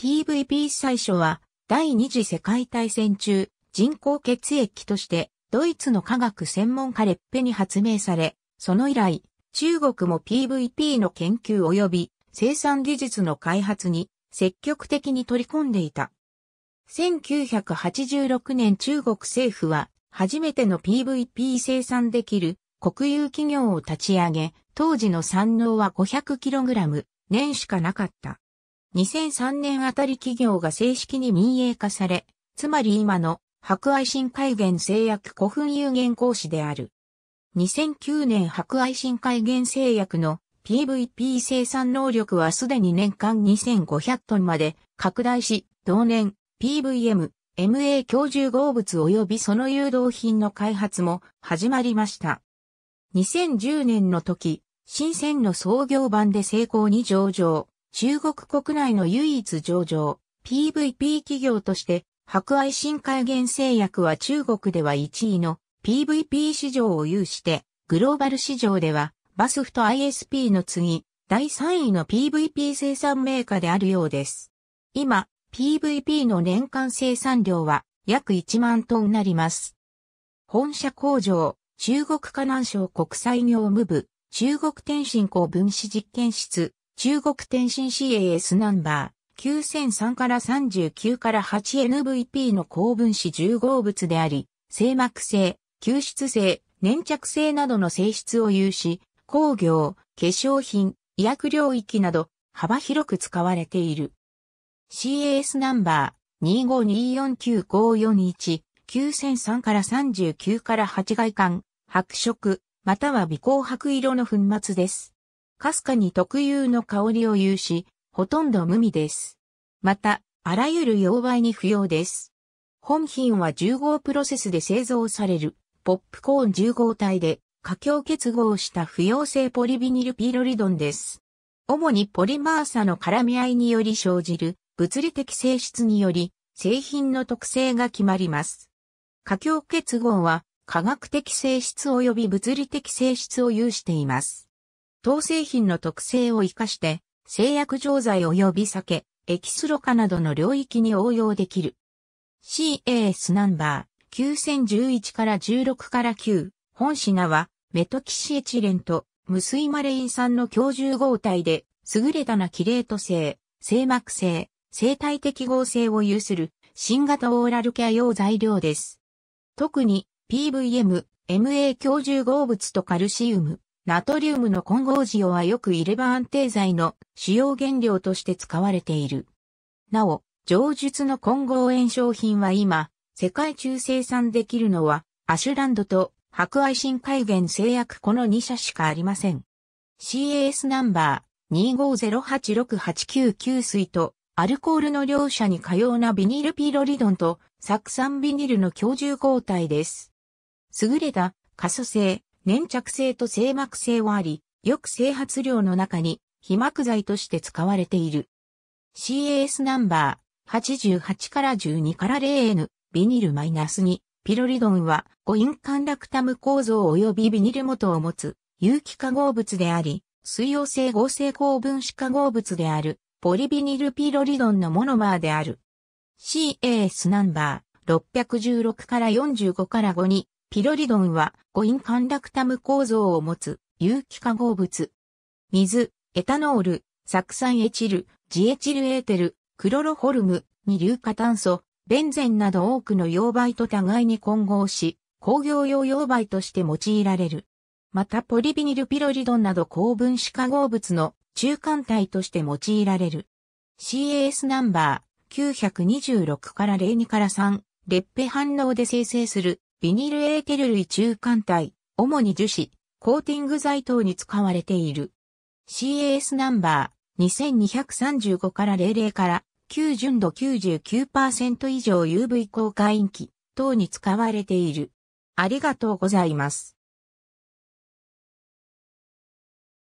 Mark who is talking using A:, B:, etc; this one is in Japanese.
A: PVP 最初は第二次世界大戦中人工血液としてドイツの科学専門家レッペに発明され、その以来中国も PVP の研究及び生産技術の開発に積極的に取り込んでいた。1986年中国政府は初めての PVP 生産できる国有企業を立ち上げ、当時の産能は 500kg 年しかなかった。2003年あたり企業が正式に民営化され、つまり今の博愛新海原製薬古墳有限講師である。2009年博愛新海原製薬の PVP 生産能力はすでに年間2500トンまで拡大し、同年 PVM、MA 強重合物及びその誘導品の開発も始まりました。2010年の時、新鮮の創業版で成功に上場。中国国内の唯一上場、PVP 企業として、博愛新海原製薬は中国では1位の PVP 市場を有して、グローバル市場では、バスフト ISP の次、第3位の PVP 生産メーカーであるようです。今、PVP の年間生産量は約1万トンになります。本社工場、中国河南省国際業務部、中国天津港分子実験室、中国天津 CAS ナンバー9003から39から 8NVP の高分子重合物であり、静膜性、吸湿性、粘着性などの性質を有し、工業、化粧品、医薬領域など幅広く使われている。CAS ナンバー252495419 9003から39から8外観、白色、または微光白色の粉末です。かすかに特有の香りを有し、ほとんど無味です。また、あらゆる溶媒に不要です。本品は10号プロセスで製造される、ポップコーン10号体で、過強結合した不溶性ポリビニルピロリドンです。主にポリマーサの絡み合いにより生じる物理的性質により製品の特性が決まります。過強結合は科学的性質及び物理的性質を有しています。当製品の特性を活かして、製薬錠剤及び酒、エキスロカなどの領域に応用できる。CAS ナンバー9011から16から9、本品はメトキシエチレンと無水マレイン酸の共重合体で、優れたなキレート性、静膜性、生体適合性を有する新型オーラルケア用材料です。特に PVM、MA 共重合物とカルシウム、ナトリウムの混合塩はよく入れ歯安定剤の主要原料として使われている。なお、上述の混合塩商品は今、世界中生産できるのは、アシュランドと白愛新海源製薬この2社しかありません。CAS ナンバー2508689水と、アルコールの両者に可用なビニールピロリドンと酢酸ビニルの強重抗体です。優れた可塑性、粘着性と静膜性はあり、よく整髪量の中に被膜剤として使われている。CAS ナンバー88から12から 0N ビニルマイナス -2 ピロリドンは誤飲管ラクタム構造及びビニル元を持つ有機化合物であり、水溶性合成高分子化合物であるポリビニルピロリドンのモノマーである。CAS ナンバー616から45から5にピロリドンは誤因管楽タム構造を持つ有機化合物。水、エタノール、酢酸エチル、ジエチルエーテル、クロロホルム、二硫化炭素、ベンゼンなど多くの溶媒と互いに混合し、工業用溶媒として用いられる。またポリビニルピロリドンなど高分子化合物の中間体として用いられる。CAS ナンバー926から02から3、ッペ反応で生成するビニルエーテル類中間体、主に樹脂、コーティング剤等に使われている。CAS ナンバー2235から00から9純度99%以上 UV 効果陰気等に使われている。ありがとうございます。